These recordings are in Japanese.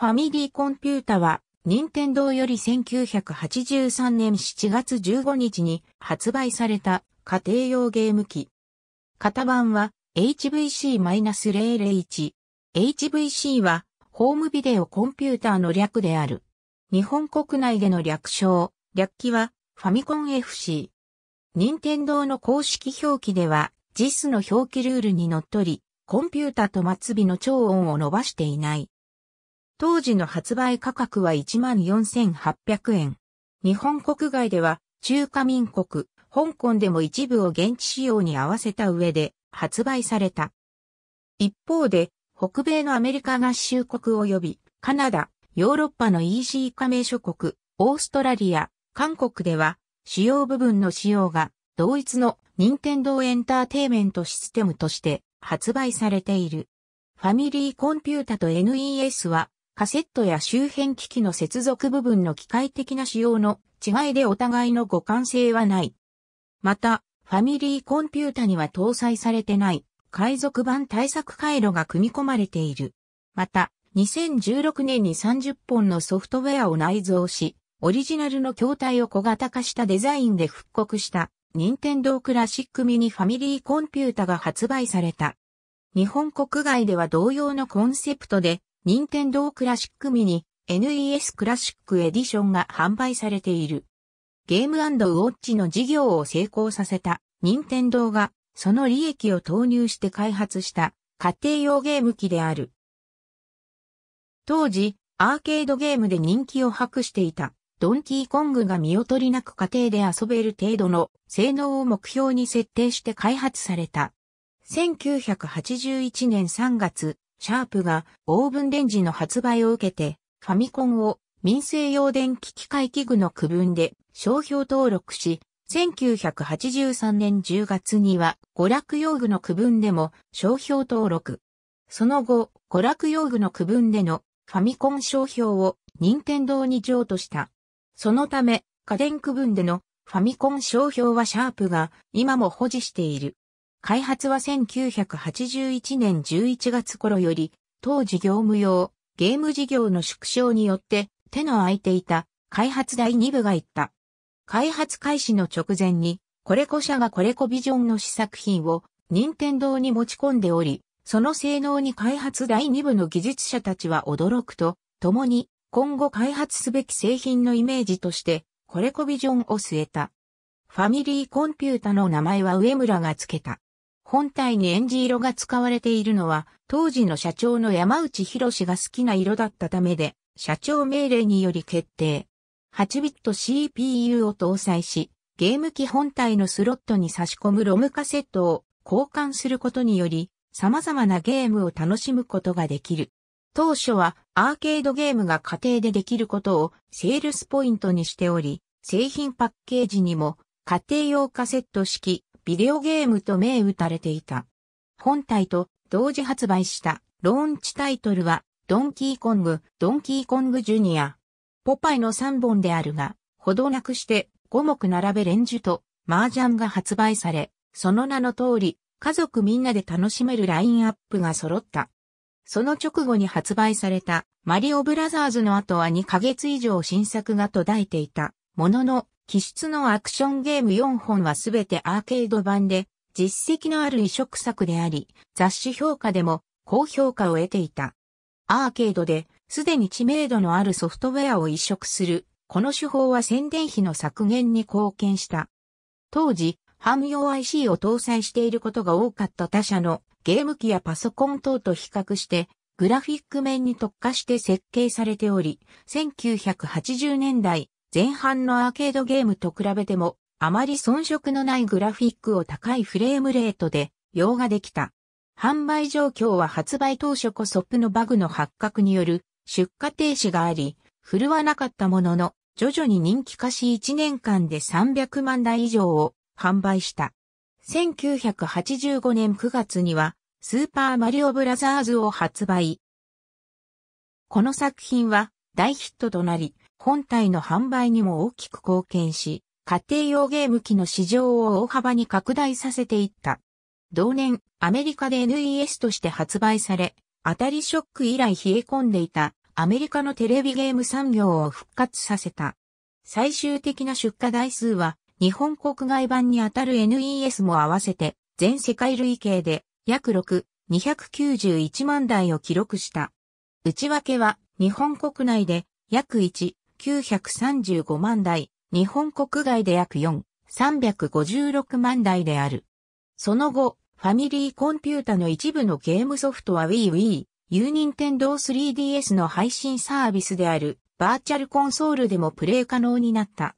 ファミリーコンピュータは、任天堂より1983年7月15日に発売された家庭用ゲーム機。型番は HVC-001。HVC はホームビデオコンピューターの略である。日本国内での略称、略記はファミコン FC。任天堂の公式表記では JIS の表記ルールにのっとり、コンピュータと末尾の超音を伸ばしていない。当時の発売価格は14,800円。日本国外では中華民国、香港でも一部を現地仕様に合わせた上で発売された。一方で、北米のアメリカ合衆国及び、カナダ、ヨーロッパの EC 加盟諸国、オーストラリア、韓国では、主要部分の仕様が、同一の任天堂エンターテイメントシステムとして発売されている。ファミリーコンピュータと NES はカセットや周辺機器の接続部分の機械的な仕様の違いでお互いの互換性はない。また、ファミリーコンピュータには搭載されてない海賊版対策回路が組み込まれている。また、2016年に30本のソフトウェアを内蔵し、オリジナルの筐体を小型化したデザインで復刻した、任天堂クラシックミニファミリーコンピュータが発売された。日本国外では同様のコンセプトで、任天堂クラシックミニ NES クラシックエディションが販売されている。ゲームウォッチの事業を成功させた任天堂がその利益を投入して開発した家庭用ゲーム機である。当時、アーケードゲームで人気を博していたドンキーコングが見劣りなく家庭で遊べる程度の性能を目標に設定して開発された。1981年3月、シャープがオーブンレンジの発売を受けて、ファミコンを民生用電気機械器具の区分で商標登録し、1983年10月には娯楽用具の区分でも商標登録。その後、娯楽用具の区分でのファミコン商標を任天堂に譲渡した。そのため、家電区分でのファミコン商標はシャープが今も保持している。開発は1981年11月頃より、当時業務用、ゲーム事業の縮小によって手の空いていた開発第2部が行った。開発開始の直前に、コレコ社がコレコビジョンの試作品を任天堂に持ち込んでおり、その性能に開発第2部の技術者たちは驚くと、共に今後開発すべき製品のイメージとして、コレコビジョンを据えた。ファミリーコンピュータの名前は上村が付けた。本体にエンジ色が使われているのは、当時の社長の山内博が好きな色だったためで、社長命令により決定。8ビット CPU を搭載し、ゲーム機本体のスロットに差し込むロムカセットを交換することにより、様々なゲームを楽しむことができる。当初はアーケードゲームが家庭でできることをセールスポイントにしており、製品パッケージにも家庭用カセット式ビデオゲームと銘打たれていた。本体と同時発売したローンチタイトルはドンキーコング、ドンキーコングジュニア。ポパイの3本であるが、ほどなくして5目並べ連珠と麻雀が発売され、その名の通り、家族みんなで楽しめるラインアップが揃った。その直後に発売されたマリオブラザーズの後は2ヶ月以上新作が途絶えていたものの機質のアクションゲーム4本はすべてアーケード版で、実績のある移植作であり、雑誌評価でも高評価を得ていた。アーケードで、すでに知名度のあるソフトウェアを移植する、この手法は宣伝費の削減に貢献した。当時、ハム用 IC を搭載していることが多かった他社のゲーム機やパソコン等と比較して、グラフィック面に特化して設計されており、1980年代、前半のアーケードゲームと比べても、あまり遜色のないグラフィックを高いフレームレートで、用ができた。販売状況は発売当初こそプのバグの発覚による出荷停止があり、振るわなかったものの、徐々に人気化し1年間で300万台以上を販売した。1985年9月には、スーパーマリオブラザーズを発売。この作品は大ヒットとなり、本体の販売にも大きく貢献し、家庭用ゲーム機の市場を大幅に拡大させていった。同年、アメリカで NES として発売され、当たりショック以来冷え込んでいたアメリカのテレビゲーム産業を復活させた。最終的な出荷台数は日本国外版にあたる NES も合わせて全世界累計で約6、291万台を記録した。内訳は日本国内で約1、935万台、日本国外で約4、356万台である。その後、ファミリーコンピュータの一部のゲームソフトは Wii Wii、U 任天堂 3DS の配信サービスであるバーチャルコンソールでもプレイ可能になった。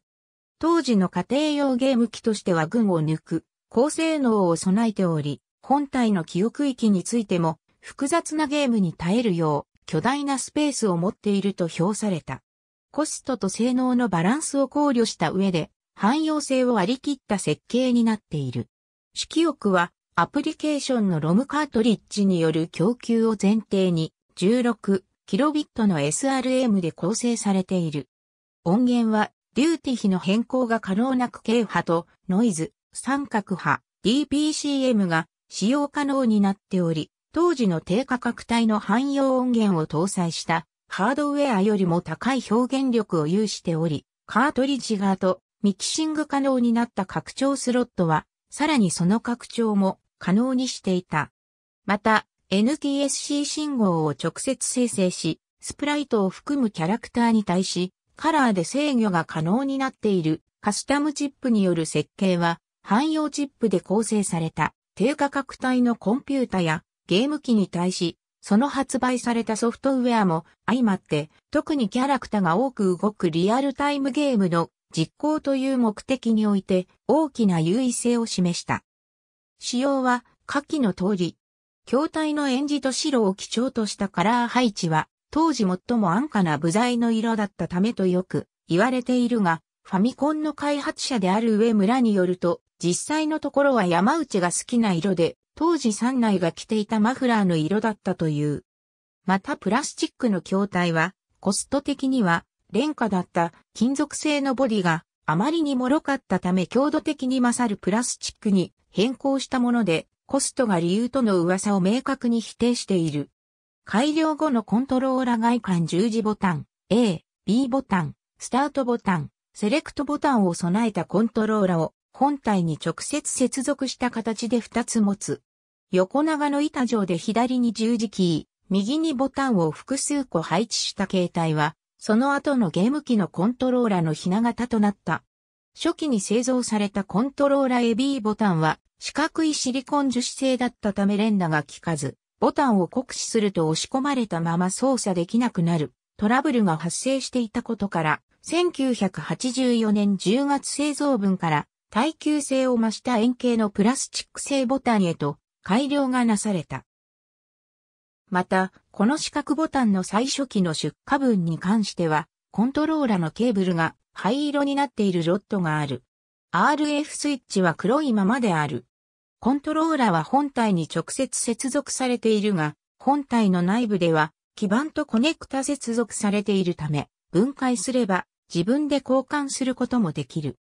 当時の家庭用ゲーム機としては群を抜く高性能を備えており、本体の記憶域についても複雑なゲームに耐えるよう巨大なスペースを持っていると評された。コストと性能のバランスを考慮した上で、汎用性を割り切った設計になっている。指揮翼は、アプリケーションのロムカートリッジによる供給を前提に、16kb の SRM で構成されている。音源は、デューティ比の変更が可能な区形波とノイズ、三角波、DPCM が使用可能になっており、当時の低価格帯の汎用音源を搭載したハードウェアよりも高い表現力を有しており、カートリッジ側とミキシング可能になった拡張スロットは、さらにその拡張も可能にしていた。また、NTSC 信号を直接生成し、スプライトを含むキャラクターに対し、カラーで制御が可能になっているカスタムチップによる設計は、汎用チップで構成された低価格帯のコンピュータやゲーム機に対し、その発売されたソフトウェアも相まって、特にキャラクターが多く動くリアルタイムゲームの実行という目的において大きな優位性を示した。仕様は下記の通り、筐体の演じと白を基調としたカラー配置は、当時最も安価な部材の色だったためとよく言われているが、ファミコンの開発者である上村によると、実際のところは山内が好きな色で、当時三内が着ていたマフラーの色だったという。またプラスチックの筐体は、コスト的には、廉価だった金属製のボディがあまりに脆かったため強度的に勝るプラスチックに変更したもので、コストが理由との噂を明確に否定している。改良後のコントローラ外観十字ボタン、A、B ボタン、スタートボタン、セレクトボタンを備えたコントローラを本体に直接接続した形で2つ持つ。横長の板状で左に十字キー、右にボタンを複数個配置した形態は、その後のゲーム機のコントローラのひな型となった。初期に製造されたコントローラ AB ボタンは四角いシリコン樹脂製だったため連打が効かず、ボタンを酷使すると押し込まれたまま操作できなくなるトラブルが発生していたことから、1984年10月製造分から耐久性を増した円形のプラスチック製ボタンへと改良がなされた。また、この四角ボタンの最初期の出荷分に関しては、コントローラのケーブルが灰色になっているロットがある。RF スイッチは黒いままである。コントローラは本体に直接接続されているが、本体の内部では基板とコネクタ接続されているため、分解すれば自分で交換することもできる。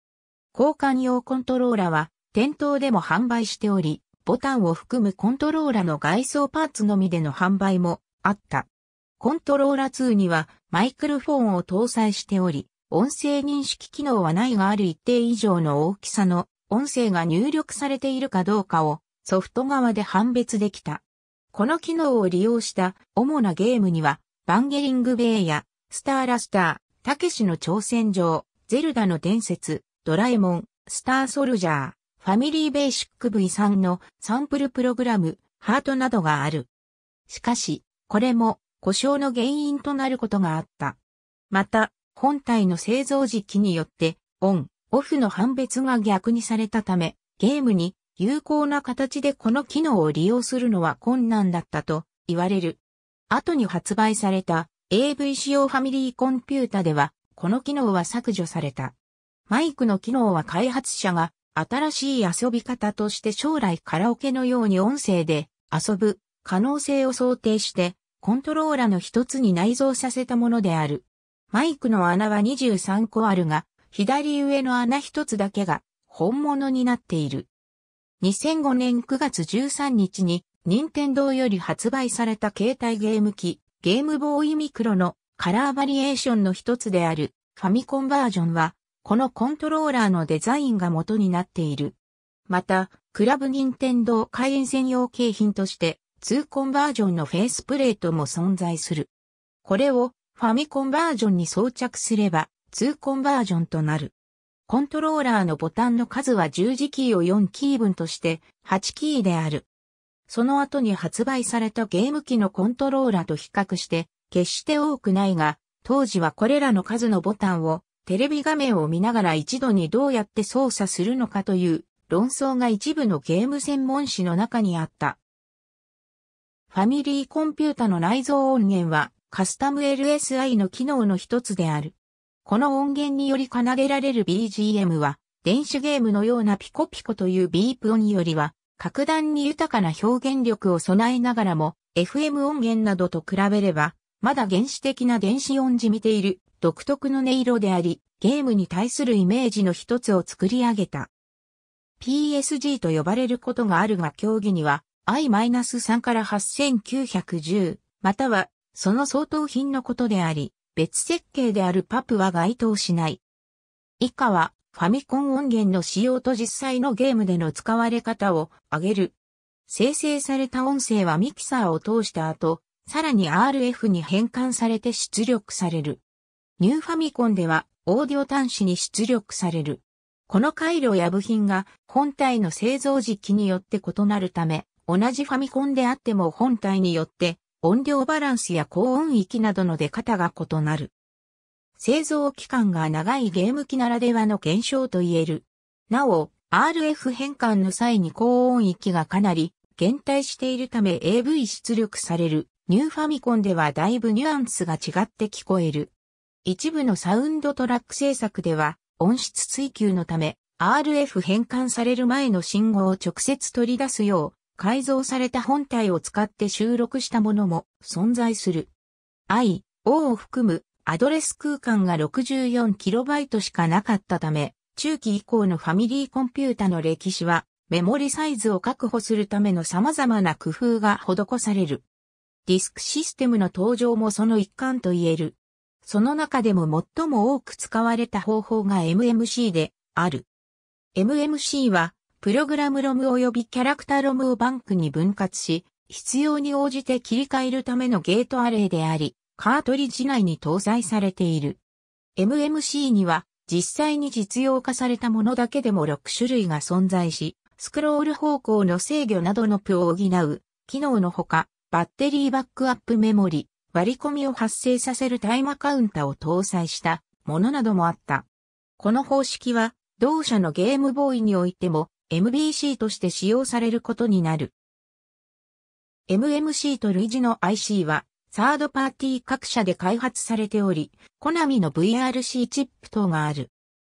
交換用コントローラは店頭でも販売しており、ボタンを含むコントローラの外装パーツのみでの販売もあった。コントローラ2にはマイクロフォンを搭載しており、音声認識機能はないがある一定以上の大きさの音声が入力されているかどうかをソフト側で判別できた。この機能を利用した主なゲームには、バンゲリングベイや、スターラスター、たけしの挑戦状、ゼルダの伝説、ドラえもん、スターソルジャー、ファミリーベーシック V3 のサンプルプログラム、ハートなどがある。しかし、これも故障の原因となることがあった。また、本体の製造時期によって、オン、オフの判別が逆にされたため、ゲームに有効な形でこの機能を利用するのは困難だったと言われる。後に発売された AV 仕様ファミリーコンピュータでは、この機能は削除された。マイクの機能は開発者が新しい遊び方として将来カラオケのように音声で遊ぶ可能性を想定してコントローラの一つに内蔵させたものである。マイクの穴は23個あるが左上の穴一つだけが本物になっている。2005年9月13日に任天堂より発売された携帯ゲーム機ゲームボーイミクロのカラーバリエーションの一つであるファミコンバージョンはこのコントローラーのデザインが元になっている。また、クラブ任天堂会員専用景品として、2コンバージョンのフェイスプレートも存在する。これをファミコンバージョンに装着すれば、2コンバージョンとなる。コントローラーのボタンの数は十字キーを4キー分として8キーである。その後に発売されたゲーム機のコントローラーと比較して決して多くないが、当時はこれらの数のボタンをテレビ画面を見ながら一度にどうやって操作するのかという論争が一部のゲーム専門誌の中にあった。ファミリーコンピュータの内蔵音源はカスタム LSI の機能の一つである。この音源により奏でられる BGM は電子ゲームのようなピコピコというビープ音よりは格段に豊かな表現力を備えながらも FM 音源などと比べればまだ原始的な電子音じみている独特の音色であり、ゲームに対するイメージの一つを作り上げた。PSG と呼ばれることがあるが競技には I-3 から8910またはその相当品のことであり別設計であるパプは該当しない。以下はファミコン音源の仕様と実際のゲームでの使われ方を挙げる。生成された音声はミキサーを通した後、さらに RF に変換されて出力される。ニューファミコンではオーディオ端子に出力される。この回路や部品が本体の製造時期によって異なるため、同じファミコンであっても本体によって音量バランスや高音域などの出方が異なる。製造期間が長いゲーム機ならではの現象と言える。なお、RF 変換の際に高音域がかなり減退しているため AV 出力されるニューファミコンではだいぶニュアンスが違って聞こえる。一部のサウンドトラック制作では、音質追求のため、RF 変換される前の信号を直接取り出すよう、改造された本体を使って収録したものも存在する。I、O を含むアドレス空間が 64KB しかなかったため、中期以降のファミリーコンピュータの歴史は、メモリサイズを確保するための様々な工夫が施される。ディスクシステムの登場もその一環と言える。その中でも最も多く使われた方法が MMC である。MMC は、プログラムロム及びキャラクターロムをバンクに分割し、必要に応じて切り替えるためのゲートアレイであり、カートリッジ内に搭載されている。MMC には、実際に実用化されたものだけでも6種類が存在し、スクロール方向の制御などのプを補う、機能のほか、バッテリーバックアップメモリ、割り込みを発生させるタイマカウンタを搭載したものなどもあった。この方式は、同社のゲームボーイにおいても MBC として使用されることになる。MMC と類似の IC は、サードパーティー各社で開発されており、コナミの VRC チップ等がある。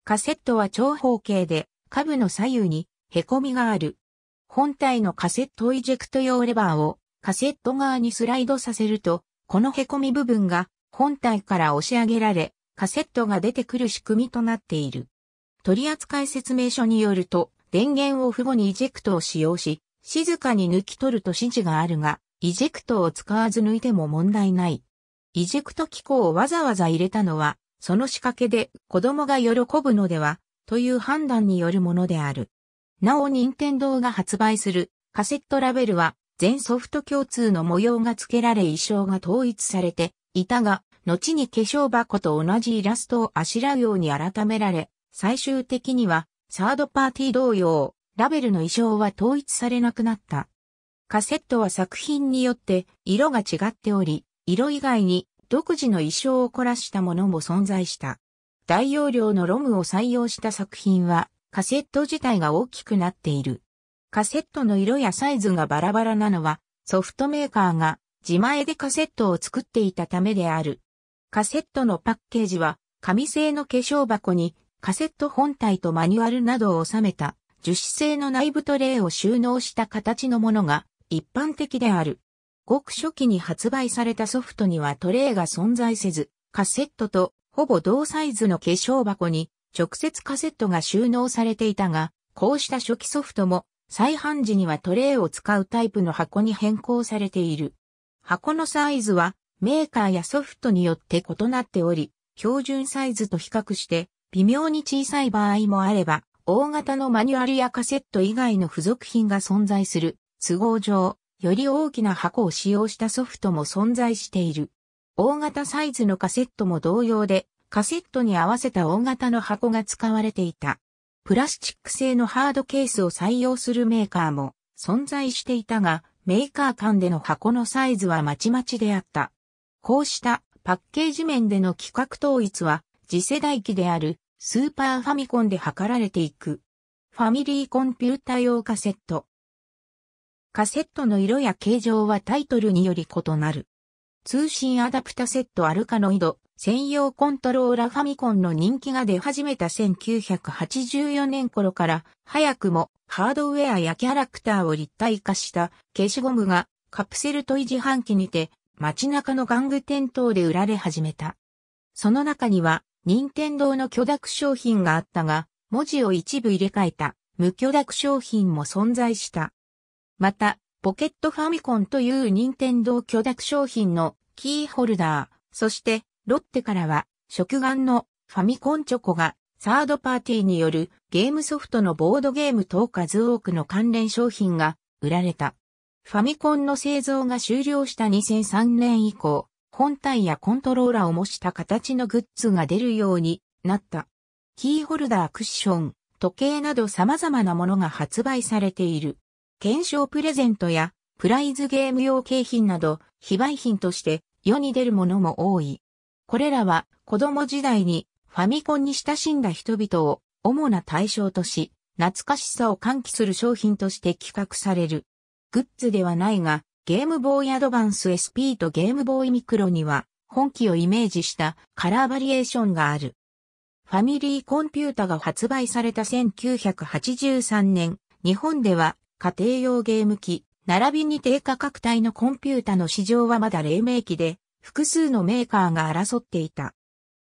カセットは長方形で、下部の左右に凹みがある。本体のカセットイジェクト用レバーをカセット側にスライドさせると、この凹み部分が本体から押し上げられ、カセットが出てくる仕組みとなっている。取扱説明書によると、電源を父母にイジェクトを使用し、静かに抜き取ると指示があるが、イジェクトを使わず抜いても問題ない。イジェクト機構をわざわざ入れたのは、その仕掛けで子供が喜ぶのでは、という判断によるものである。なお、任天堂が発売するカセットラベルは全ソフト共通の模様が付けられ衣装が統一されていたが、後に化粧箱と同じイラストをあしらうように改められ、最終的にはサードパーティー同様、ラベルの衣装は統一されなくなった。カセットは作品によって色が違っており、色以外に独自の衣装を凝らしたものも存在した。大容量のロムを採用した作品はカセット自体が大きくなっている。カセットの色やサイズがバラバラなのは、ソフトメーカーが自前でカセットを作っていたためである。カセットのパッケージは、紙製の化粧箱にカセット本体とマニュアルなどを収めた樹脂製の内部トレイを収納した形のものが一般的である。ごく初期に発売されたソフトにはトレイが存在せず、カセットとほぼ同サイズの化粧箱に直接カセットが収納されていたが、こうした初期ソフトも再販時にはトレイを使うタイプの箱に変更されている。箱のサイズはメーカーやソフトによって異なっており、標準サイズと比較して微妙に小さい場合もあれば、大型のマニュアルやカセット以外の付属品が存在する都合上、より大きな箱を使用したソフトも存在している。大型サイズのカセットも同様で、カセットに合わせた大型の箱が使われていた。プラスチック製のハードケースを採用するメーカーも存在していたが、メーカー間での箱のサイズはまちまちであった。こうしたパッケージ面での規格統一は次世代機であるスーパーファミコンで図られていく。ファミリーコンピュータ用カセット。カセットの色や形状はタイトルにより異なる。通信アダプタセットアルカノイド、専用コントローラファミコンの人気が出始めた1984年頃から早くもハードウェアやキャラクターを立体化した消しゴムがカプセルトイ自販機にて街中の玩具店頭で売られ始めた。その中には任天堂の許諾商品があったが文字を一部入れ替えた無許諾商品も存在した。またポケットファミコンという任天堂許諾商品のキーホルダー、そしてロッテからは、食玩のファミコンチョコが、サードパーティーによるゲームソフトのボードゲーム等数多くの関連商品が売られた。ファミコンの製造が終了した2003年以降、本体やコントローラーを模した形のグッズが出るようになった。キーホルダー、クッション、時計など様々なものが発売されている。検証プレゼントやプライズゲーム用景品など非売品として世に出るものも多い。これらは子供時代にファミコンに親しんだ人々を主な対象とし、懐かしさを喚起する商品として企画される。グッズではないが、ゲームボーイアドバンス SP とゲームボーイミクロには、本機をイメージしたカラーバリエーションがある。ファミリーコンピュータが発売された1983年、日本では家庭用ゲーム機、並びに低価格帯のコンピュータの市場はまだ黎明期で、複数のメーカーが争っていた。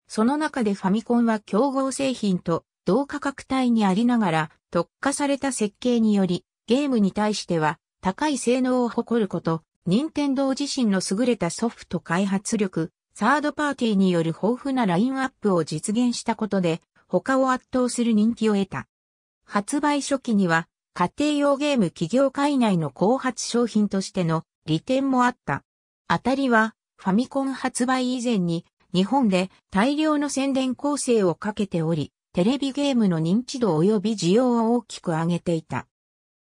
その中でファミコンは競合製品と同価格帯にありながら特化された設計によりゲームに対しては高い性能を誇ること、任天堂自身の優れたソフト開発力、サードパーティーによる豊富なラインアップを実現したことで他を圧倒する人気を得た。発売初期には家庭用ゲーム企業界内の後発商品としての利点もあった。当たりはファミコン発売以前に日本で大量の宣伝構成をかけており、テレビゲームの認知度及び需要を大きく上げていた。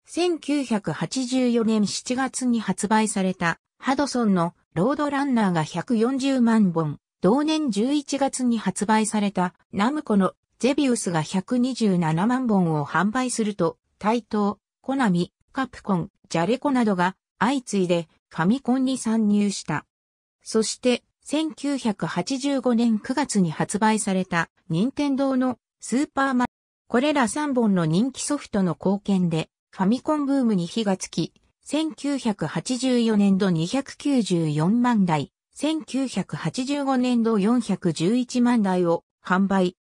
1984年7月に発売されたハドソンのロードランナーが140万本、同年11月に発売されたナムコのゼビウスが127万本を販売すると、タイトー、コナミ、カプコン、ジャレコなどが相次いでファミコンに参入した。そして、1985年9月に発売された、任天堂のスーパーマリオ。これら3本の人気ソフトの貢献で、ファミコンブームに火がつき、1984年度294万台、1985年度411万台を販売。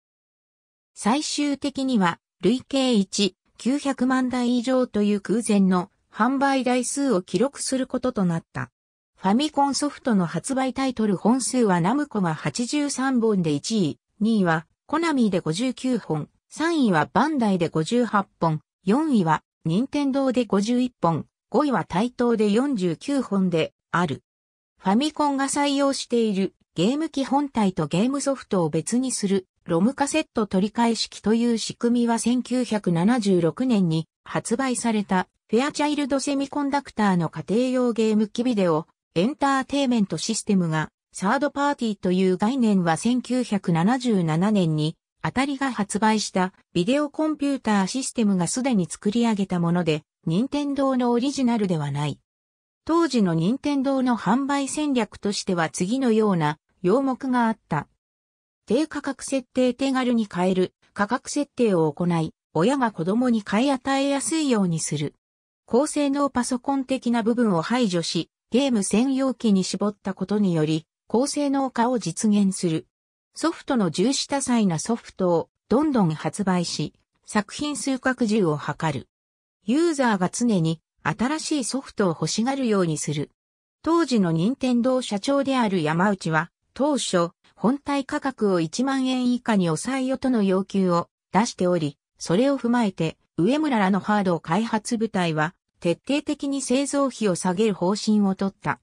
最終的には、累計1、900万台以上という空前の販売台数を記録することとなった。ファミコンソフトの発売タイトル本数はナムコが83本で1位、2位はコナミで59本、3位はバンダイで58本、4位は任天堂で51本、5位は対等で49本である。ファミコンが採用しているゲーム機本体とゲームソフトを別にするロムカセット取り替え式という仕組みは1976年に発売されたフェアチャイルドセミコンダクターの家庭用ゲーム機ビデオエンターテイメントシステムがサードパーティーという概念は1977年にアタリが発売したビデオコンピューターシステムがすでに作り上げたもので、任天堂のオリジナルではない。当時の任天堂の販売戦略としては次のような要目があった。低価格設定手軽に買える価格設定を行い、親が子供に買い与えやすいようにする。高性能パソコン的な部分を排除し、ゲーム専用機に絞ったことにより、高性能化を実現する。ソフトの重視多彩なソフトをどんどん発売し、作品数拡充を図る。ユーザーが常に新しいソフトを欲しがるようにする。当時の任天堂社長である山内は、当初、本体価格を1万円以下に抑えよとの要求を出しており、それを踏まえて、上村らのハード開発部隊は、徹底的に製造費を下げる方針をとった。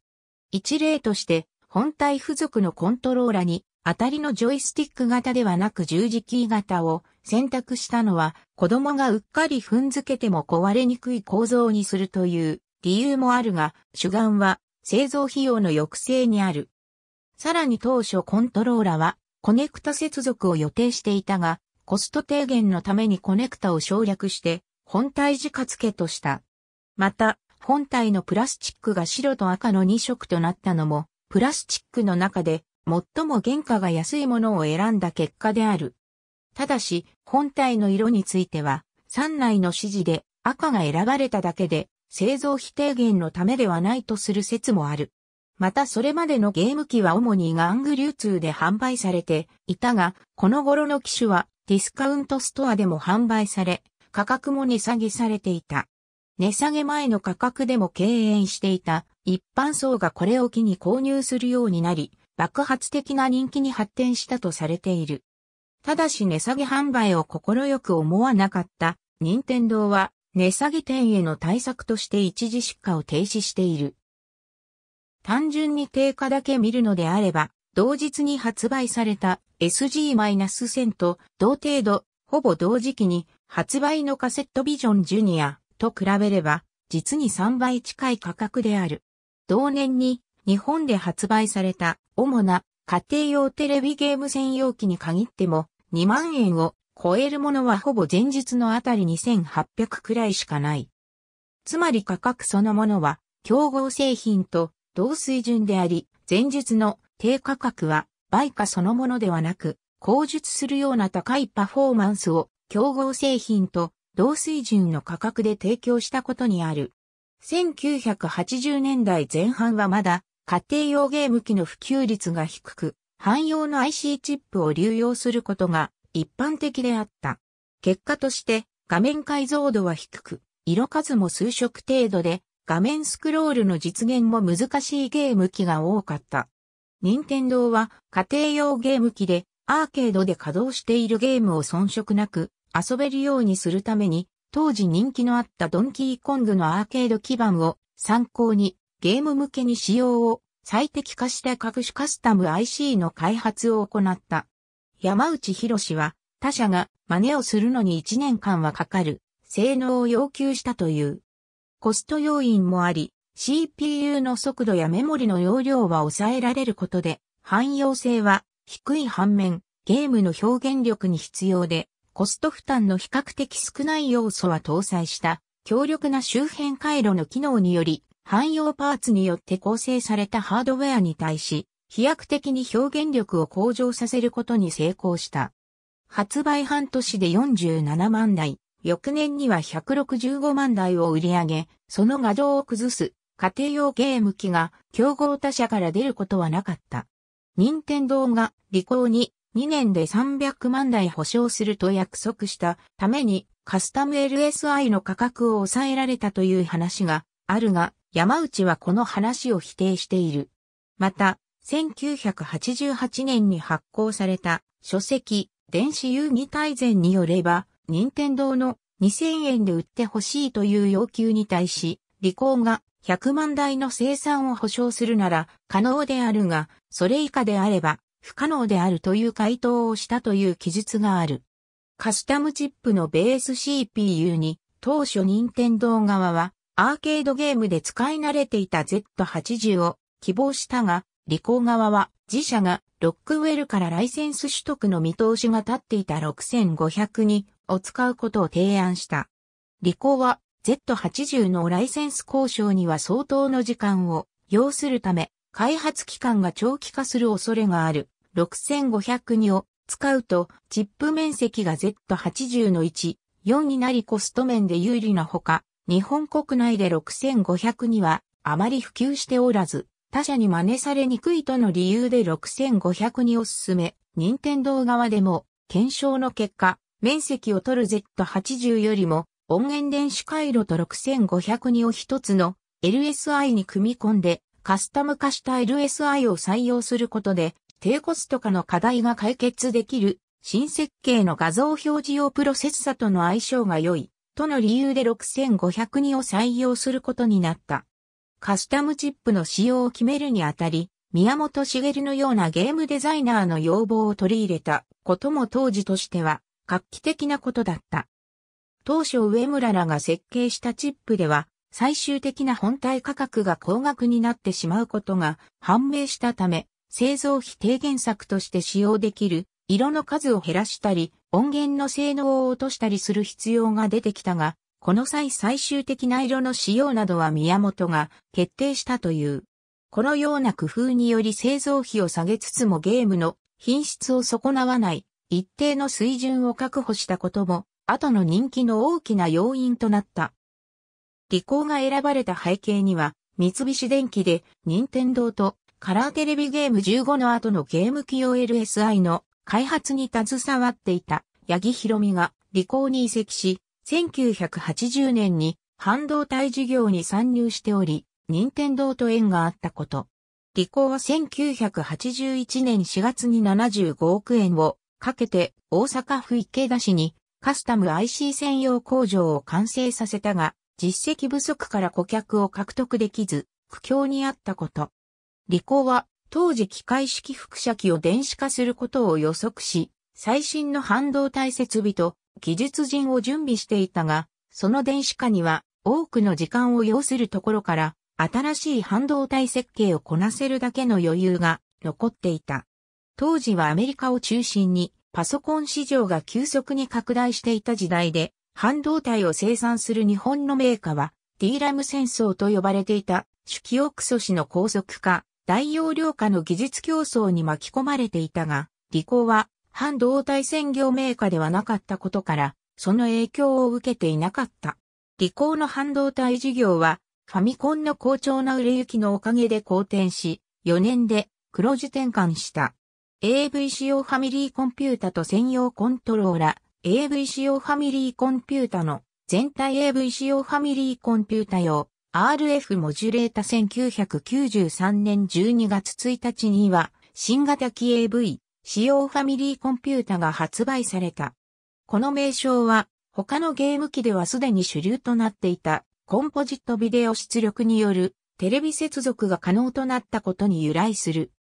一例として、本体付属のコントローラに、当たりのジョイスティック型ではなく十字キー型を選択したのは、子供がうっかり踏んづけても壊れにくい構造にするという理由もあるが、主眼は製造費用の抑制にある。さらに当初コントローラはコネクタ接続を予定していたが、コスト低減のためにコネクタを省略して、本体自家付けとした。また、本体のプラスチックが白と赤の2色となったのも、プラスチックの中で最も原価が安いものを選んだ結果である。ただし、本体の色については、3内の指示で赤が選ばれただけで、製造費低減のためではないとする説もある。またそれまでのゲーム機は主にガング流通で販売されていたが、この頃の機種はディスカウントストアでも販売され、価格も値下げされていた。値下げ前の価格でも敬遠していた一般層がこれを機に購入するようになり、爆発的な人気に発展したとされている。ただし値下げ販売を快く思わなかった任天堂は値下げ店への対策として一時出荷を停止している。単純に定価だけ見るのであれば、同日に発売された SG-1000 と同程度、ほぼ同時期に発売のカセットビジョンジュニア、と比べれば、実に3倍近い価格である。同年に日本で発売された主な家庭用テレビゲーム専用機に限っても2万円を超えるものはほぼ前日のあたり2800くらいしかない。つまり価格そのものは競合製品と同水準であり、前日の低価格は売価そのものではなく、口述するような高いパフォーマンスを競合製品と同水準の価格で提供したことにある。1980年代前半はまだ家庭用ゲーム機の普及率が低く、汎用の IC チップを流用することが一般的であった。結果として画面解像度は低く、色数も数色程度で画面スクロールの実現も難しいゲーム機が多かった。任天堂は家庭用ゲーム機でアーケードで稼働しているゲームを遜色なく遊べるようにするために、当時人気のあったドンキーコングのアーケード基盤を参考にゲーム向けに仕様を最適化した各種カスタム IC の開発を行った。山内博士は他社が真似をするのに1年間はかかる性能を要求したという。コスト要因もあり、CPU の速度やメモリの容量は抑えられることで、汎用性は低い反面、ゲームの表現力に必要で、コスト負担の比較的少ない要素は搭載した強力な周辺回路の機能により汎用パーツによって構成されたハードウェアに対し飛躍的に表現力を向上させることに成功した。発売半年で47万台、翌年には165万台を売り上げ、その画像を崩す家庭用ゲーム機が競合他社から出ることはなかった。任天堂がリコーに2年で300万台保証すると約束したためにカスタム LSI の価格を抑えられたという話があるが、山内はこの話を否定している。また、1988年に発行された書籍電子遊戯大全によれば、任天堂の2000円で売ってほしいという要求に対し、リコーが100万台の生産を保証するなら可能であるが、それ以下であれば不可能であるという回答をしたという記述がある。カスタムチップのベース CPU に、当初任天堂側は、アーケードゲームで使い慣れていた Z80 を希望したが、リコー側は自社がロックウェルからライセンス取得の見通しが立っていた6500人を使うことを提案した。リコーは Z80 のライセンス交渉には相当の時間を要するため開発期間が長期化する恐れがある。6502を使うと、チップ面積が Z80 の1、4になりコスト面で有利なほか、日本国内で6502はあまり普及しておらず、他社に真似されにくいとの理由で6502を進め、任天堂側でも検証の結果、面積を取る Z80 よりも、音源電子回路と6502を一つの LSI に組み込んで、カスタム化した LSI を採用することで、低コスト化の課題が解決できる、新設計の画像表示用プロセッサとの相性が良い、との理由で6502を採用することになった。カスタムチップの使用を決めるにあたり、宮本茂のようなゲームデザイナーの要望を取り入れたことも当時としては画期的なことだった。当初上村らが設計したチップでは、最終的な本体価格が高額になってしまうことが判明したため、製造費低減策として使用できる色の数を減らしたり、音源の性能を落としたりする必要が出てきたが、この際最終的な色の使用などは宮本が決定したという。このような工夫により製造費を下げつつもゲームの品質を損なわない一定の水準を確保したことも後の人気の大きな要因となった。理工が選ばれた背景には、三菱電機で、任天堂と、カラーテレビゲーム15の後のゲーム機用 LSI の開発に携わっていた、八木博美が、理工に移籍し、1980年に、半導体事業に参入しており、任天堂と縁があったこと。理工は1981年4月に75億円をかけて大阪府池田市にカスタム IC 専用工場を完成させたが、実績不足から顧客を獲得できず、苦境にあったこと。リコーは当時機械式複写機を電子化することを予測し、最新の半導体設備と技術人を準備していたが、その電子化には多くの時間を要するところから、新しい半導体設計をこなせるだけの余裕が残っていた。当時はアメリカを中心にパソコン市場が急速に拡大していた時代で、半導体を生産する日本のメーカーは、D ラム戦争と呼ばれていた、主記憶素子の高速化、大容量化の技術競争に巻き込まれていたが、理工は半導体専業メーカーではなかったことから、その影響を受けていなかった。理工の半導体事業は、ファミコンの好調な売れ行きのおかげで好転し、4年で黒字転換した。AV c o ファミリーコンピュータと専用コントローラ、AV 仕様ファミリーコンピュータの全体 AV 仕様ファミリーコンピュータ用 RF モジュレータ1993年12月1日には新型機 AV 仕様ファミリーコンピュータが発売された。この名称は他のゲーム機ではすでに主流となっていたコンポジットビデオ出力によるテレビ接続が可能となったことに由来する。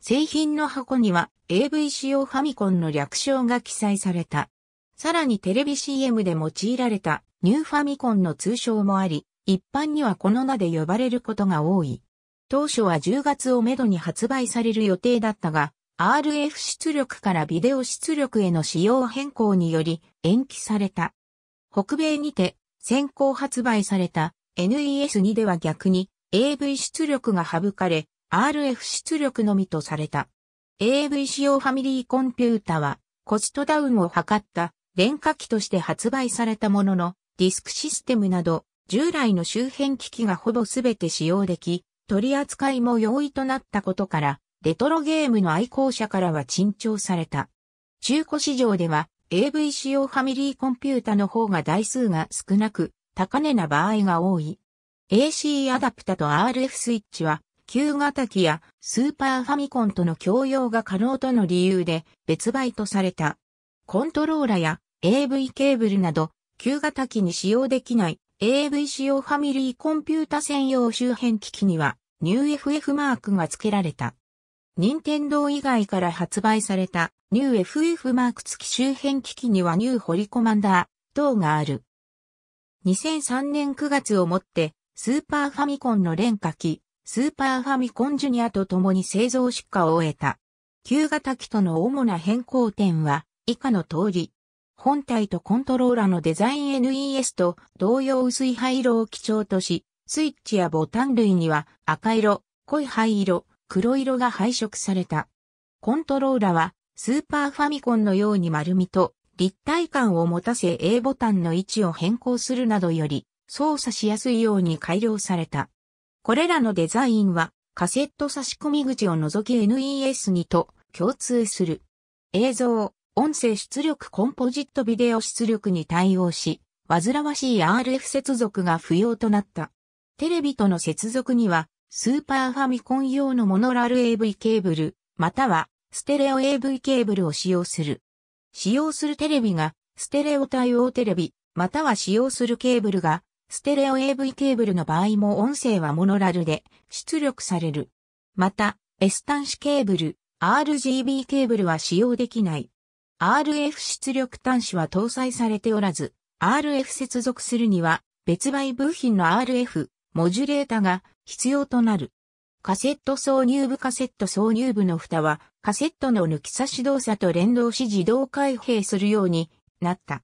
製品の箱には AV 仕様ファミコンの略称が記載された。さらにテレビ CM で用いられたニューファミコンの通称もあり、一般にはこの名で呼ばれることが多い。当初は10月をめどに発売される予定だったが、RF 出力からビデオ出力への仕様変更により延期された。北米にて先行発売された NES2 では逆に AV 出力が省かれ RF 出力のみとされた。AV 仕様ファミリーコンピュータはコストダウンを図った電化機として発売されたものの、ディスクシステムなど、従来の周辺機器がほぼすべて使用でき、取り扱いも容易となったことから、レトロゲームの愛好者からは珍重された。中古市場では AV 仕様ファミリーコンピュータの方が台数が少なく、高値な場合が多い。AC アダプタと RF スイッチは、旧型機やスーパーファミコンとの共用が可能との理由で別売とされた。コントローラや AV ケーブルなど、旧型機に使用できない AV 仕様ファミリーコンピュータ専用周辺機器には、ニュー FF マークが付けられた。任天堂以外から発売されたニュー FF マーク付き周辺機器にはニューホリコマンダー等がある。2003年9月をもって、スーパーファミコンの廉価機、スーパーファミコンジュニアと共に製造出荷を終えた。旧型機との主な変更点は、以下の通り、本体とコントローラのデザイン NES と同様薄い灰色を基調とし、スイッチやボタン類には赤色、濃い灰色、黒色が配色された。コントローラはスーパーファミコンのように丸みと立体感を持たせ A ボタンの位置を変更するなどより操作しやすいように改良された。これらのデザインはカセット差し込み口を除き NES にと共通する。映像、音声出力コンポジットビデオ出力に対応し、煩わしい RF 接続が不要となった。テレビとの接続には、スーパーファミコン用のモノラル AV ケーブル、またはステレオ AV ケーブルを使用する。使用するテレビがステレオ対応テレビ、または使用するケーブルがステレオ AV ケーブルの場合も音声はモノラルで出力される。また、S 端子ケーブル、RGB ケーブルは使用できない。RF 出力端子は搭載されておらず、RF 接続するには別売部品の RF、モジュレータが必要となる。カセット挿入部カセット挿入部の蓋はカセットの抜き差し動作と連動し自動開閉するようになった。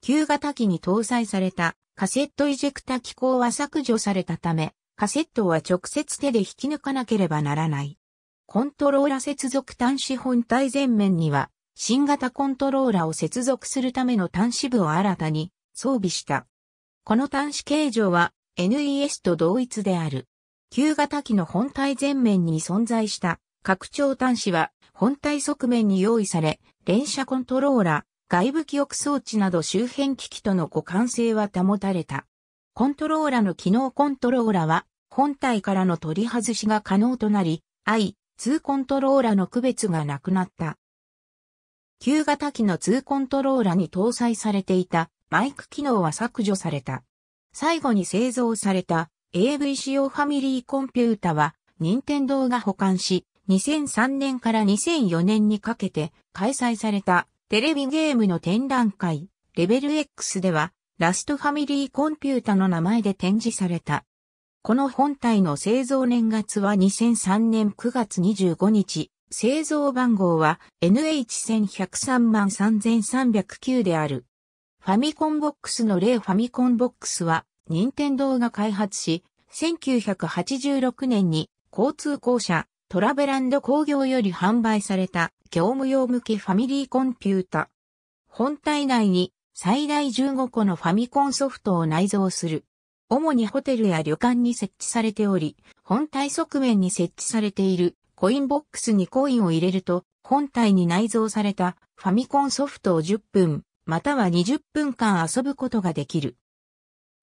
旧型機に搭載されたカセットイジェクタ機構は削除されたため、カセットは直接手で引き抜かなければならない。コントローラ接続端子本体前面には新型コントローラを接続するための端子部を新たに装備した。この端子形状は NES と同一である。旧型機の本体前面に存在した拡張端子は本体側面に用意され、連射コントローラ、外部記憶装置など周辺機器との互換性は保たれた。コントローラの機能コントローラは本体からの取り外しが可能となり、I2 コントローラの区別がなくなった。旧型機の2コントローラに搭載されていたマイク機能は削除された。最後に製造された AV 仕様ファミリーコンピュータは、任天堂が保管し、2003年から2004年にかけて開催されたテレビゲームの展覧会、レベル X では、ラストファミリーコンピュータの名前で展示された。この本体の製造年月は2003年9月25日、製造番号は NH1103 3309である。ファミコンボックスの例ファミコンボックスは、任天堂が開発し、1986年に交通公社、トラベランド工業より販売された業務用向けファミリーコンピュータ。本体内に最大15個のファミコンソフトを内蔵する。主にホテルや旅館に設置されており、本体側面に設置されているコインボックスにコインを入れると、本体に内蔵されたファミコンソフトを10分、または20分間遊ぶことができる。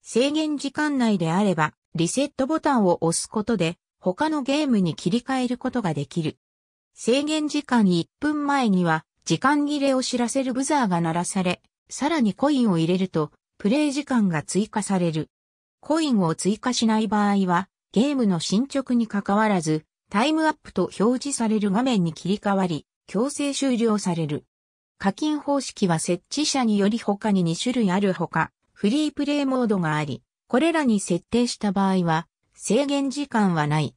制限時間内であれば、リセットボタンを押すことで、他のゲームに切り替えることができる。制限時間1分前には、時間切れを知らせるブザーが鳴らされ、さらにコインを入れると、プレイ時間が追加される。コインを追加しない場合は、ゲームの進捗に関わらず、タイムアップと表示される画面に切り替わり、強制終了される。課金方式は設置者により他に2種類あるほか、フリープレイモードがあり、これらに設定した場合は、制限時間はない。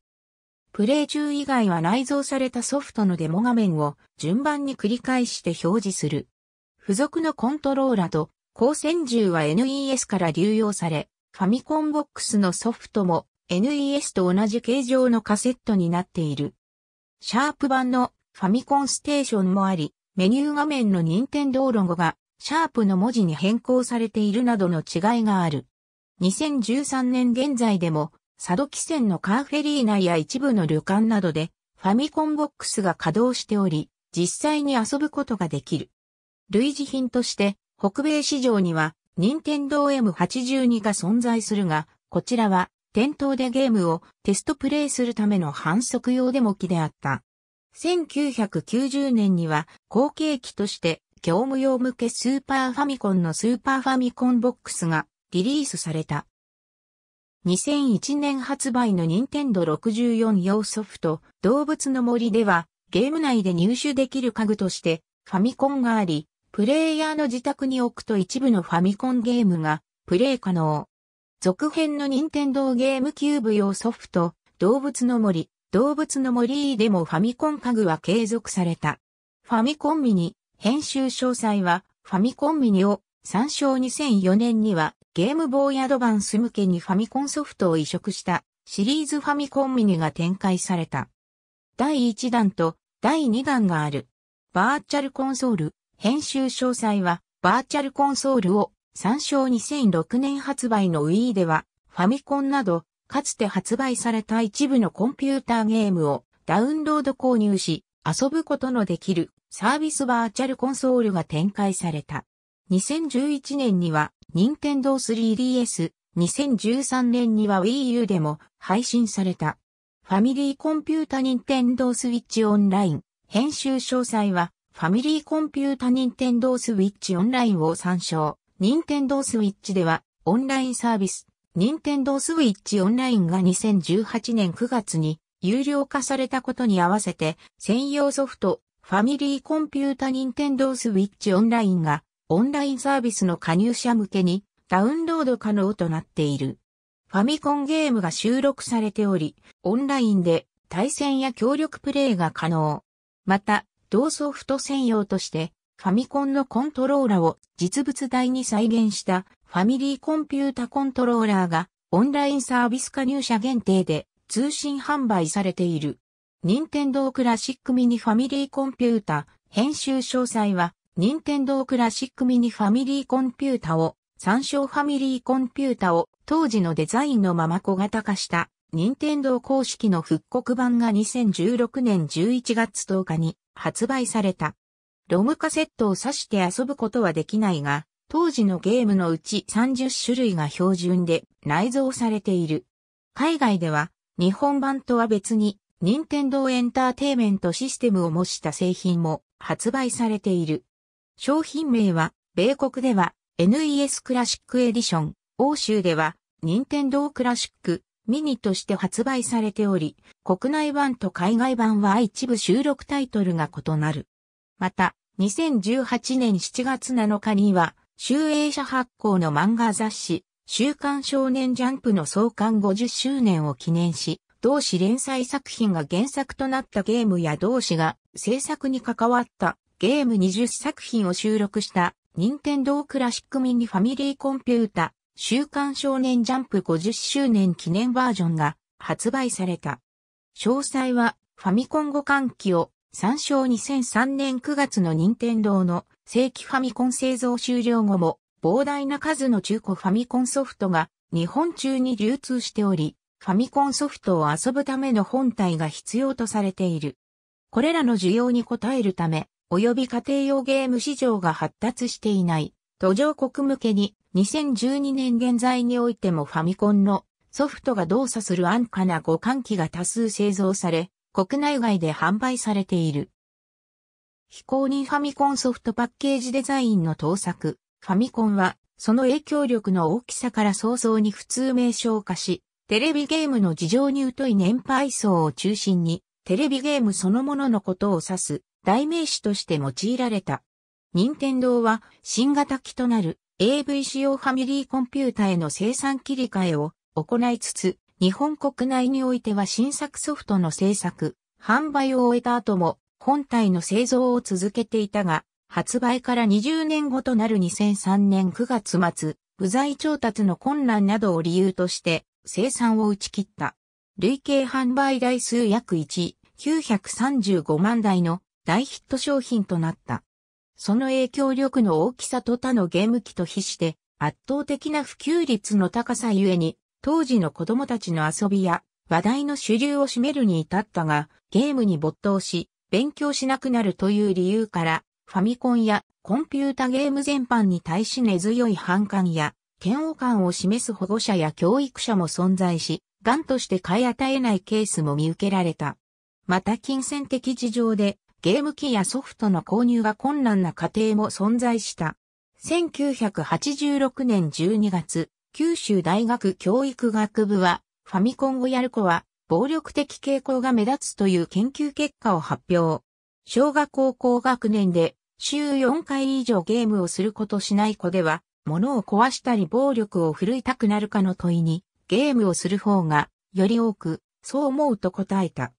プレイ中以外は内蔵されたソフトのデモ画面を順番に繰り返して表示する。付属のコントローラと光線銃は NES から流用され、ファミコンボックスのソフトも NES と同じ形状のカセットになっている。シャープ版のファミコンステーションもあり、メニュー画面の任天堂ロゴがシャープの文字に変更されているなどの違いがある。2013年現在でも、佐渡汽船のカーフェリー内や一部の旅館などで、ファミコンボックスが稼働しており、実際に遊ぶことができる。類似品として、北米市場には、任天堂 M82 が存在するが、こちらは、店頭でゲームをテストプレイするための反則用デモ機であった。1990年には後継機として業務用向けスーパーファミコンのスーパーファミコンボックスがリリースされた。2001年発売の任天堂64用ソフト動物の森ではゲーム内で入手できる家具としてファミコンがあり、プレイヤーの自宅に置くと一部のファミコンゲームがプレイ可能。続編の任天堂ゲームキューブ用ソフト、動物の森、動物の森でもファミコン家具は継続された。ファミコンミニ、編集詳細は、ファミコンミニを参照2004年には、ゲームボーイアドバンス向けにファミコンソフトを移植したシリーズファミコンミニが展開された。第1弾と第2弾がある。バーチャルコンソール、編集詳細は、バーチャルコンソールを参照2006年発売の Wii では、ファミコンなど、かつて発売された一部のコンピューターゲームをダウンロード購入し、遊ぶことのできるサービスバーチャルコンソールが展開された。2011年には、任天堂 3DS、2013年には Wii U でも配信された。ファミリーコンピュータ任天堂スイッチオンライン、編集詳細は、ファミリーコンピュータ任天堂スイッチオンラインを参照。任天堂スイッチでは、オンラインサービス、任天堂スイッチオンラインが2018年9月に有料化されたことに合わせて、専用ソフト、ファミリーコンピュータ任天堂スイッチオンラインが、オンラインサービスの加入者向けにダウンロード可能となっている。ファミコンゲームが収録されており、オンラインで対戦や協力プレイが可能。また、同ソフト専用として、ファミコンのコントローラを実物大に再現したファミリーコンピュータコントローラーがオンラインサービス加入者限定で通信販売されている。任天堂クラシックミニファミリーコンピュータ編集詳細は任天堂クラシックミニファミリーコンピュータを参照ファミリーコンピュータを当時のデザインのまま小型化した任天堂公式の復刻版が2016年11月10日に発売された。ロムカセットを挿して遊ぶことはできないが、当時のゲームのうち30種類が標準で内蔵されている。海外では日本版とは別に任天堂エンターテイメントシステムを模した製品も発売されている。商品名は米国では NES クラシックエディション、欧州では任天堂クラシックミニとして発売されており、国内版と海外版は一部収録タイトルが異なる。また、2018年7月7日には、集英社発行の漫画雑誌、週刊少年ジャンプの創刊50周年を記念し、同誌連載作品が原作となったゲームや同誌が制作に関わったゲーム20作品を収録した任天堂クラシックミニファミリーコンピュータ週刊少年ジャンプ50周年記念バージョンが発売された。詳細はファミコン互換機を参照2003年9月の任天堂の正規ファミコン製造終了後も膨大な数の中古ファミコンソフトが日本中に流通しており、ファミコンソフトを遊ぶための本体が必要とされている。これらの需要に応えるため、及び家庭用ゲーム市場が発達していない、途上国向けに2012年現在においてもファミコンのソフトが動作する安価な互換機が多数製造され、国内外で販売されている。非公認ファミコンソフトパッケージデザインの盗作、ファミコンは、その影響力の大きさから早々に普通名称化し、テレビゲームの事情に疎い年配層を中心に、テレビゲームそのもののことを指す代名詞として用いられた。任天堂は新型機となる AV 仕様ファミリーコンピュータへの生産切り替えを行いつつ、日本国内においては新作ソフトの制作、販売を終えた後も本体の製造を続けていたが、発売から20年後となる2003年9月末、部材調達の困難などを理由として生産を打ち切った。累計販売台数約1、935万台の大ヒット商品となった。その影響力の大きさと他のゲーム機と比して圧倒的な普及率の高さゆえに当時の子供たちの遊びや話題の主流を占めるに至ったが、ゲームに没頭し、勉強しなくなるという理由から、ファミコンやコンピュータゲーム全般に対し根強い反感や嫌悪感を示す保護者や教育者も存在し、癌として買い与えないケースも見受けられた。また金銭的事情でゲーム機やソフトの購入が困難な家庭も存在した。1986年12月、九州大学教育学部は、ファミコンをやる子は、暴力的傾向が目立つという研究結果を発表。小学校高学年で、週4回以上ゲームをすることしない子では、物を壊したり暴力を振るいたくなるかの問いに、ゲームをする方が、より多く、そう思うと答えた。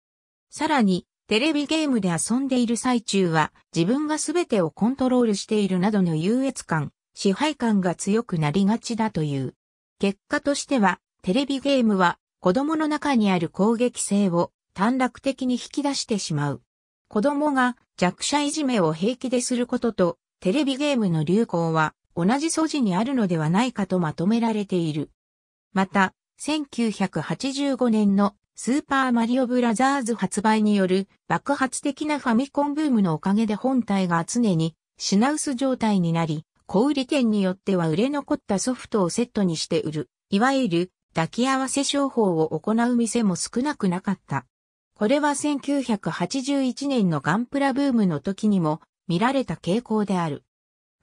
さらに、テレビゲームで遊んでいる最中は、自分が全てをコントロールしているなどの優越感、支配感が強くなりがちだという。結果としては、テレビゲームは子供の中にある攻撃性を短絡的に引き出してしまう。子供が弱者いじめを平気ですることと、テレビゲームの流行は同じ素地にあるのではないかとまとめられている。また、1985年のスーパーマリオブラザーズ発売による爆発的なファミコンブームのおかげで本体が常に品薄状態になり、小売店によっては売れ残ったソフトをセットにして売る、いわゆる抱き合わせ商法を行う店も少なくなかった。これは1981年のガンプラブームの時にも見られた傾向である。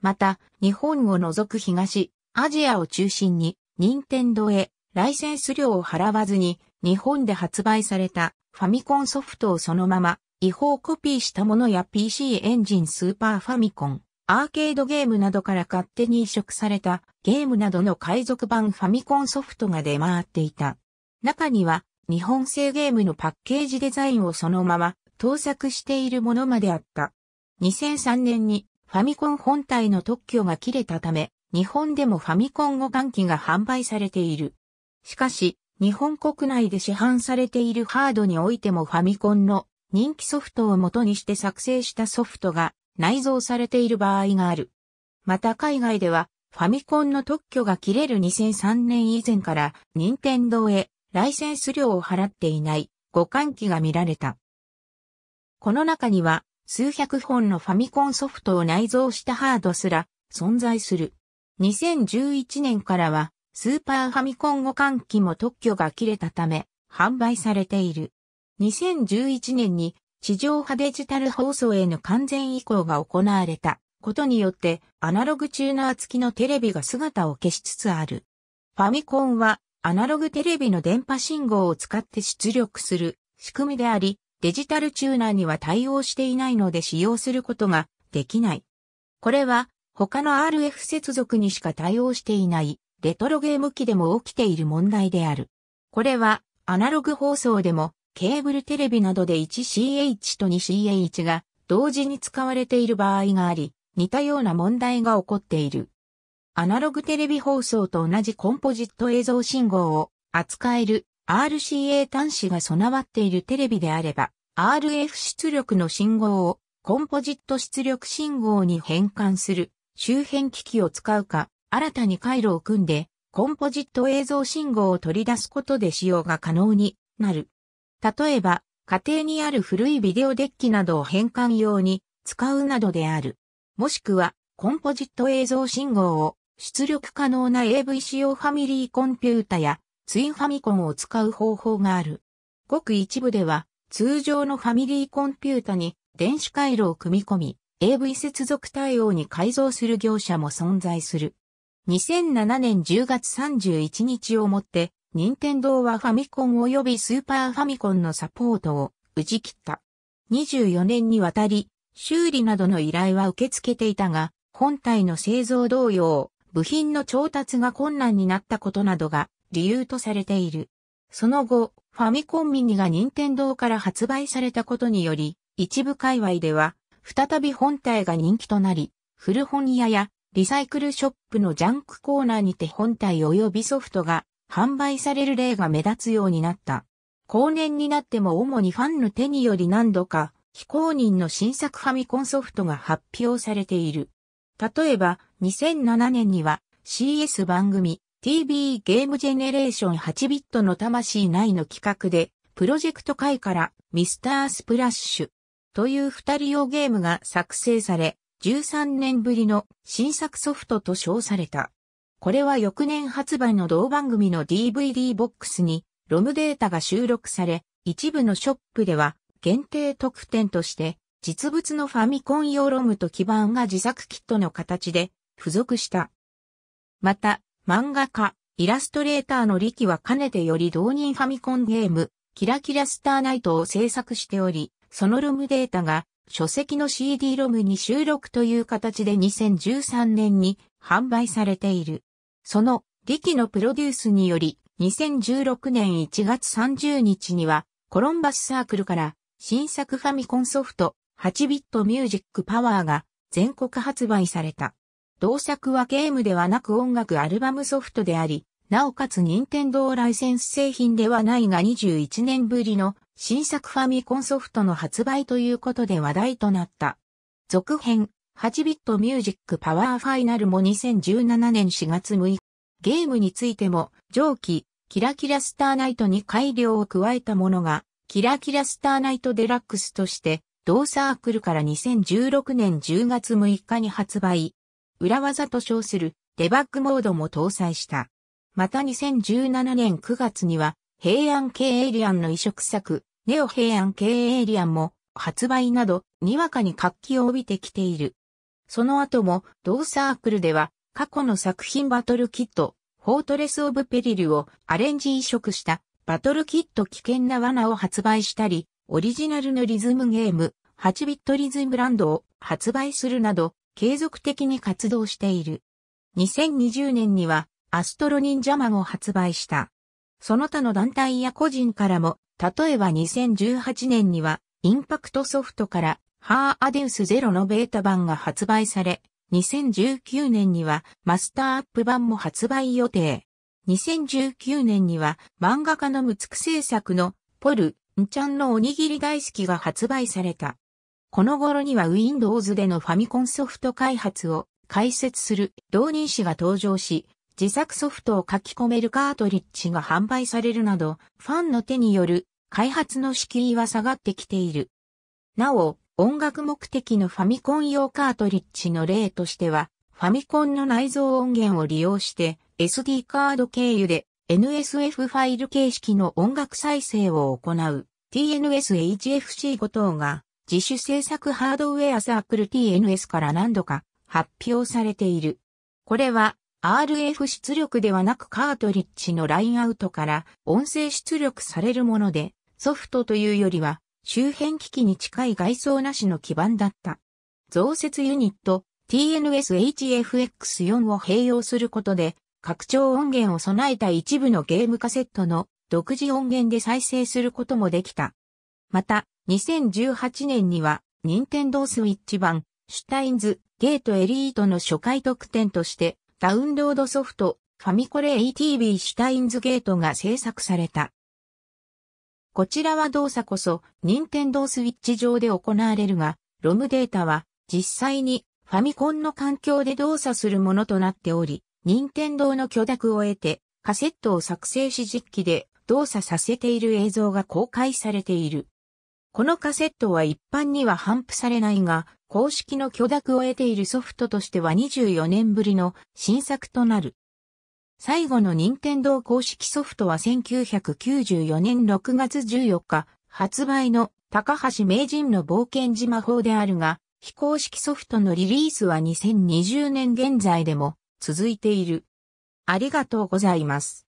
また、日本を除く東、アジアを中心に、任天堂へライセンス料を払わずに、日本で発売されたファミコンソフトをそのまま違法コピーしたものや PC エンジンスーパーファミコン、アーケードゲームなどから勝手に移植されたゲームなどの海賊版ファミコンソフトが出回っていた。中には日本製ゲームのパッケージデザインをそのまま盗作しているものまであった。2003年にファミコン本体の特許が切れたため、日本でもファミコン互換機が販売されている。しかし、日本国内で市販されているハードにおいてもファミコンの人気ソフトを元にして作成したソフトが内蔵されている場合がある。また海外ではファミコンの特許が切れる2003年以前から任天堂へライセンス料を払っていない互換機が見られた。この中には数百本のファミコンソフトを内蔵したハードすら存在する。2011年からはスーパーファミコン互換機も特許が切れたため販売されている。2011年に地上波デジタル放送への完全移行が行われたことによってアナログチューナー付きのテレビが姿を消しつつある。ファミコンはアナログテレビの電波信号を使って出力する仕組みであり、デジタルチューナーには対応していないので使用することができない。これは他の RF 接続にしか対応していないレトロゲーム機でも起きている問題である。これはアナログ放送でもケーブルテレビなどで 1CH と 2CH が同時に使われている場合があり、似たような問題が起こっている。アナログテレビ放送と同じコンポジット映像信号を扱える RCA 端子が備わっているテレビであれば、RF 出力の信号をコンポジット出力信号に変換する周辺機器を使うか、新たに回路を組んで、コンポジット映像信号を取り出すことで使用が可能になる。例えば、家庭にある古いビデオデッキなどを変換用に使うなどである。もしくは、コンポジット映像信号を出力可能な AV 仕様ファミリーコンピュータやツインファミコンを使う方法がある。ごく一部では、通常のファミリーコンピュータに電子回路を組み込み、AV 接続対応に改造する業者も存在する。2007年10月31日をもって、任天堂はファミコン及びスーパーファミコンのサポートを打ち切った。24年にわたり、修理などの依頼は受け付けていたが、本体の製造同様、部品の調達が困難になったことなどが理由とされている。その後、ファミコンミニが任天堂から発売されたことにより、一部界隈では、再び本体が人気となり、古本屋やリサイクルショップのジャンクコーナーにて本体及びソフトが販売される例が目立つようになった。後年になっても主にファンの手により何度か非公認の新作ファミコンソフトが発表されている。例えば、2007年には CS 番組 TV ゲームジェネレーション8ビットの魂内の企画で、プロジェクト界からミスタースプラッシュという二人用ゲームが作成され、13年ぶりの新作ソフトと称された。これは翌年発売の同番組の DVD ボックスにロムデータが収録され、一部のショップでは限定特典として実物のファミコン用ロムと基板が自作キットの形で付属した。また、漫画家、イラストレーターの力はかねてより同人ファミコンゲーム、キラキラスターナイトを制作しており、そのロムデータが書籍の CD ロムに収録という形で2013年に販売されている。その、力のプロデュースにより、2016年1月30日には、コロンバスサークルから、新作ファミコンソフト、8ビットミュージックパワーが、全国発売された。同作はゲームではなく音楽アルバムソフトであり、なおかつ任天堂ライセンス製品ではないが21年ぶりの新作ファミコンソフトの発売ということで話題となった。続編、8ビットミュージックパワーファイナルも2017年4月6日。ゲームについても、上記、キラキラスターナイトに改良を加えたものが、キラキラスターナイトデラックスとして、同サークルから2016年10月6日に発売。裏技と称するデバッグモードも搭載した。また2017年9月には、平安系エイリアンの移植作、ネオ平安系エイリアンも発売など、にわかに活気を帯びてきている。その後も、同サークルでは、過去の作品バトルキット、フォートレス・オブ・ペリルをアレンジ移植したバトルキット危険な罠を発売したり、オリジナルのリズムゲーム、8ビットリズムランドを発売するなど、継続的に活動している。2020年には、アストロ忍者マンを発売した。その他の団体や個人からも、例えば2018年には、インパクトソフトからハーアデウスゼロのベータ版が発売され、2019年にはマスターアップ版も発売予定。2019年には漫画家のムツク製作のポル、ンちゃんのおにぎり大好きが発売された。この頃には Windows でのファミコンソフト開発を解説する同人誌が登場し、自作ソフトを書き込めるカートリッジが販売されるなど、ファンの手による開発の敷居は下がってきている。なお、音楽目的のファミコン用カートリッジの例としては、ファミコンの内蔵音源を利用して SD カード経由で NSF ファイル形式の音楽再生を行う TNSHFC5 等が自主制作ハードウェアサークル TNS から何度か発表されている。これは RF 出力ではなくカートリッジのラインアウトから音声出力されるものでソフトというよりは周辺機器に近い外装なしの基盤だった。増設ユニット TNS-HFX4 を併用することで、拡張音源を備えた一部のゲームカセットの独自音源で再生することもできた。また、2018年には、任天堂スイッチ版、シュタインズ、ゲートエリートの初回特典として、ダウンロードソフト、ファミコレ ATB シュタインズゲートが制作された。こちらは動作こそ、任天堂スイッチ上で行われるが、ロムデータは、実際に、ファミコンの環境で動作するものとなっており、任天堂の許諾を得て、カセットを作成し実機で動作させている映像が公開されている。このカセットは一般には頒布されないが、公式の許諾を得ているソフトとしては24年ぶりの新作となる。最後の任天堂公式ソフトは1994年6月14日発売の高橋名人の冒険島法であるが、非公式ソフトのリリースは2020年現在でも続いている。ありがとうございます。